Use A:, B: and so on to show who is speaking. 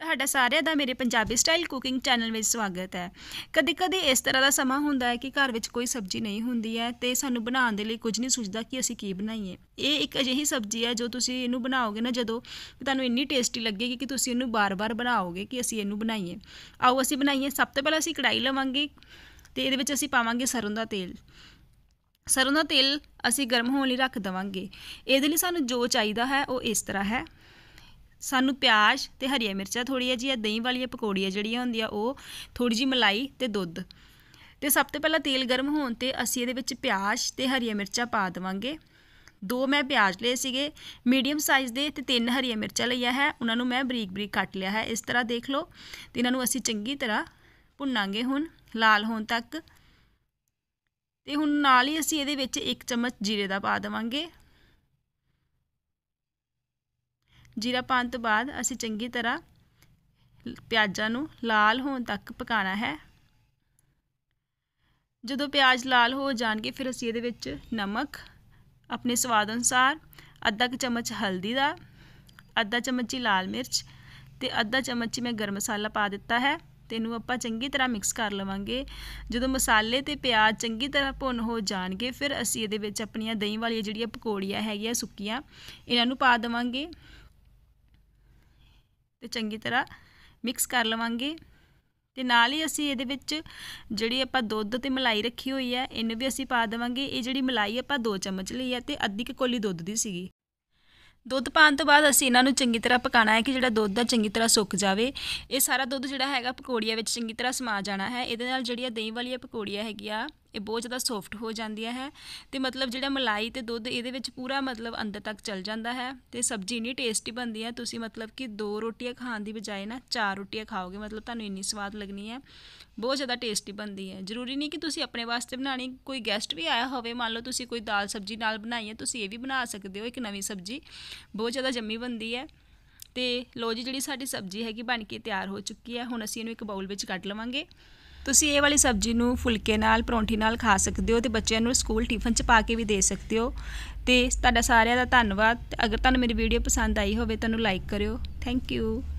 A: ਤੁਹਾਡਾ ਸਾਰਿਆਂ ਦਾ ਮੇਰੇ ਪੰਜਾਬੀ ਸਟਾਈਲ ਕੁਕਿੰਗ ਚੈਨਲ ਵਿੱਚ ਸਵਾਗਤ ਹੈ ਕਦੇ-ਕਦੇ ਇਸ ਤਰ੍ਹਾਂ ਦਾ ਸਮਾਂ ਹੁੰਦਾ ਹੈ ਕਿ ਘਰ ਵਿੱਚ ਕੋਈ ਸਬਜ਼ੀ ਨਹੀਂ ਹੁੰਦੀ ਹੈ ਤੇ ਸਾਨੂੰ ਬਣਾਉਣ ਦੇ ਲਈ ਕੁਝ ਨਹੀਂ ਸੁਝਦਾ ਕਿ ਅਸੀਂ ਕੀ ਬਣਾਈਏ ਇਹ ਇੱਕ ਅਜਿਹੀ ਸਬਜ਼ੀ ਹੈ ਜੋ ਤੁਸੀਂ ਇਹਨੂੰ ਬਣਾਓਗੇ ਨਾ ਜਦੋਂ ਤੁਹਾਨੂੰ ਇੰਨੀ ਟੇਸਟੀ ਲੱਗੇਗੀ ਕਿ ਤੁਸੀਂ ਇਹਨੂੰ ਬਾਰ-ਬਾਰ ਬਣਾਓਗੇ ਕਿ ਅਸੀਂ ਇਹਨੂੰ ਬਣਾਈਏ ਆਓ ਅਸੀਂ ਬਣਾਈਏ ਸਭ ਤੋਂ ਪਹਿਲਾਂ ਅਸੀਂ ਕੜਾਈ ਲਵਾਂਗੇ ਤੇ ਇਹਦੇ ਵਿੱਚ ਅਸੀਂ ਪਾਵਾਂਗੇ ਸਰੋਂ ਦਾ ਤੇਲ ਸਰੋਂ ਦਾ ਤੇਲ ਅਸੀਂ ਗਰਮ ਹੋਣ ਲਈ ਰੱਖ ਦਵਾਂਗੇ ਇਹਦੇ ਲਈ ਸਾਨੂੰ ਜੋ ਚਾਹੀਦਾ ਹੈ ਉਹ ਇਸ ਤਰ੍ਹਾਂ ਹੈ ਸਾਨੂੰ ਪਿਆਜ਼ ਤੇ ਹਰੀਆਂ ਮਿਰਚਾਂ ਥੋੜੀ ਜਿਹੀ ਆ ਦਹੀਂ ਵਾਲੀਆਂ ਪਕੌੜੀਆਂ ਜਿਹੜੀਆਂ ਹੁੰਦੀਆਂ ਉਹ ਥੋੜੀ ਜੀ ਮਲਾਈ ਤੇ ਦੁੱਧ ਤੇ ਸਭ ਤੋਂ ਪਹਿਲਾਂ ਤੇਲ ਗਰਮ ਹੋਣ ਤੇ ਅਸੀਂ ਇਹਦੇ ਵਿੱਚ ਪਿਆਜ਼ ਤੇ ਹਰੀਆਂ ਮਿਰਚਾਂ ਪਾ ਦਵਾਂਗੇ ਦੋ ਮੈਂ ਪਿਆਜ਼ ਲਏ ਸੀਗੇ ਮੀਡੀਅਮ ਸਾਈਜ਼ ਦੇ ਤੇ ਤਿੰਨ ਹਰੀਆਂ ਮਿਰਚਾਂ ਲਈਆਂ ਹੈ ਉਹਨਾਂ ਨੂੰ ਮੈਂ ਬਰੀਕ ਬਰੀਕ ਕੱਟ ਲਿਆ ਹੈ ਇਸ ਤਰ੍ਹਾਂ ਦੇਖ ਲਓ ਤੇ ਇਹਨਾਂ ਨੂੰ ਅਸੀਂ ਚੰਗੀ ਤਰ੍ਹਾਂ ਭੁੰਨਾਂਗੇ ਹੁਣ ਲਾਲ ਹੋਣ ਤੱਕ ਤੇ ਹੁਣ ਨਾਲ ਹੀ ਅਸੀਂ ਇਹਦੇ ਵਿੱਚ 1 ਚਮਚ ਜੀਰੇ ਦਾ ਪਾ ਦਵਾਂਗੇ ਜੀਰਾ ਪਾਉਣ ਤੋਂ ਬਾਅਦ ਅਸੀਂ ਚੰਗੀ ਤਰ੍ਹਾਂ ਪਿਆਜ਼ਾਂ ਨੂੰ ਲਾਲ ਹੋਣ ਤੱਕ ਪਕਾਉਣਾ ਹੈ ਜਦੋਂ ਪਿਆਜ਼ ਲਾਲ ਹੋ ਜਾਣਗੇ ਫਿਰ ਅਸੀਂ ਇਹਦੇ ਵਿੱਚ ਨਮਕ ਆਪਣੇ ਸਵਾਦ ਅਨੁਸਾਰ ਅੱਧਾ ਕੁ ਚਮਚ ਹਲਦੀ ਦਾ ਅੱਧਾ ਚਮਚ ਲਾਲ ਮਿਰਚ ਤੇ ਅੱਧਾ ਚਮਚ ਮੈਂ ਗਰਮ ਮਸਾਲਾ ਪਾ ਦਿੱਤਾ ਹੈ ਤੇ ਇਹਨੂੰ ਆਪਾਂ ਚੰਗੀ ਤਰ੍ਹਾਂ ਮਿਕਸ ਕਰ ਲਵਾਂਗੇ ਜਦੋਂ ਮਸਾਲੇ ਤੇ ਪਿਆਜ਼ ਚੰਗੀ ਤਰ੍ਹਾਂ ਭੁੰਨ ਹੋ ਜਾਣਗੇ ਫਿਰ ਅਸੀਂ ਇਹਦੇ ਵਿੱਚ ਆਪਣੀਆਂ ਦਹੀਂ ਵਾਲੀਆਂ ਜਿਹੜੀਆਂ ਪਕੌੜੀਆਂ ਹੈਗੀਆਂ ਸੁੱਕੀਆਂ ਇਹਨਾਂ ਨੂੰ ਪਾ ਦਵਾਂਗੇ ਤੇ ਚੰਗੀ ਤਰ੍ਹਾਂ ਮਿਕਸ ਕਰ ਲਵਾਂਗੇ ਤੇ ਨਾਲ ਹੀ ਅਸੀਂ ਇਹਦੇ ਵਿੱਚ ਜਿਹੜੀ ਆਪਾਂ ਦੁੱਧ ਤੇ ਮਲਾਈ ਰੱਖੀ ਹੋਈ ਹੈ ਇਹਨੂੰ ਵੀ ਅਸੀਂ ਪਾ ਦੇਵਾਂਗੇ ਇਹ ਜਿਹੜੀ ਮਲਾਈ ਆਪਾਂ 2 ਚਮਚ ਲਈ ਹੈ ਤੇ ਅੱਧੀ ਕੋਲੀ ਦੁੱਧ ਦੀ ਸੀਗੀ ਦੁੱਧ ਪਾਣ ਤੋਂ ਬਾਅਦ ਅਸੀਂ ਇਹਨਾਂ ਨੂੰ ਚੰਗੀ ਤਰ੍ਹਾਂ ਪਕਾਣਾ ਹੈ ਕਿ ਜਿਹੜਾ ਦੁੱਧ ਦਾ ਚੰਗੀ ਤਰ੍ਹਾਂ ਸੁੱਕ ਜਾਵੇ ਇਹ ਸਾਰਾ ਦੁੱਧ ਜਿਹੜਾ ਹੈਗਾ ਪਕੌੜੀਆਂ ਵਿੱਚ ਚੰਗੀ ਤਰ੍ਹਾਂ ਸਮਾ ਜਾਣਾ ਹੈ ਇਹਦੇ ਨਾਲ ਜਿਹੜੀ ਦਹੀਂ ਵਾਲੀ ਪਕੌੜੀਆਂ ਹੈਗੀਆਂ ਇਹ ਬਹੁਤ ਜ਼ਿਆਦਾ ਸੌਫਟ ਹੋ ਜਾਂਦੀ ਹੈ ਤੇ ਮਤਲਬ ਜਿਹੜਾ ਮਲਾਈ ਤੇ ਦੁੱਧ ਇਹਦੇ ਵਿੱਚ ਪੂਰਾ ਮਤਲਬ ਅੰਦਰ ਤੱਕ ਚਲ ਜਾਂਦਾ ਹੈ ਤੇ ਸਬਜ਼ੀ ਨਹੀਂ ਟੇਸਟੀ ਬਣਦੀ ਹੈ ਤੁਸੀਂ ਮਤਲਬ ਕਿ ਦੋ ਰੋਟੀਆਂ ਖਾਣ ਦੀ ਬਜਾਏ ਨਾ ਚਾਰ ਰੋਟੀਆਂ ਖਾਓਗੇ ਮਤਲਬ ਤੁਹਾਨੂੰ ਇੰਨੀ ਸਵਾਦ ਲੱਗਣੀ ਹੈ ਬਹੁਤ ਜ਼ਿਆਦਾ ਟੇਸਟੀ ਬਣਦੀ ਹੈ ਜ਼ਰੂਰੀ ਨਹੀਂ ਕਿ ਤੁਸੀਂ ਆਪਣੇ ਵਾਸਤੇ ਬਣਾਣੀ ਕੋਈ ਗੈਸਟ ਵੀ ਆਇਆ ਹੋਵੇ ਮੰਨ ਲਓ ਤੁਸੀਂ ਕੋਈ ਦਾਲ ਸਬਜ਼ੀ ਨਾਲ ਬਣਾਈ ਹੈ ਤੁਸੀਂ ਇਹ ਵੀ ਬਣਾ ਸਕਦੇ ਹੋ ਇੱਕ ਨਵੀਂ ਸਬਜ਼ੀ ਬਹੁਤ ਜ਼ਿਆਦਾ ਜੰਮੀ ਬਣਦੀ ਹੈ ਤੇ ਲੋ ਜੀ ਜਿਹੜੀ ਸਾਡੀ ਸਬਜ਼ੀ ਹੈਗੀ ਬਣ ਕੇ ਤਿਆਰ ਹੋ ਚੁੱਕੀ ਹੈ ਹੁਣ ਅਸੀਂ ਇਹਨੂੰ ਇੱਕ ਬਾਉਲ ਵਿੱਚ ਕੱਢ ਲਵਾਂਗੇ ਤੁਸੀਂ ਇਹ ਵਾਲੀ ਸਬਜ਼ੀ ਨੂੰ ਫੁਲਕੇ ਨਾਲ ਪਰੌਂਠੀ ਨਾਲ ਖਾ ਸਕਦੇ ਹੋ ਤੇ ਬੱਚਿਆਂ ਨੂੰ ਸਕੂਲ ਟਿਫਨ 'ਚ ਪਾ ਕੇ ਵੀ ਦੇ ਸਕਦੇ ਹੋ ਤੇ ਤੁਹਾਡਾ ਸਾਰਿਆਂ ਦਾ ਧੰਨਵਾਦ ਅਗਰ ਤੁਹਾਨੂੰ ਮੇਰੀ ਵੀਡੀਓ ਪਸੰਦ ਆਈ ਹੋਵੇ ਤਾਂ ਨੂੰ ਲਾਈਕ ਕਰਿਓ ਥੈਂਕ ਯੂ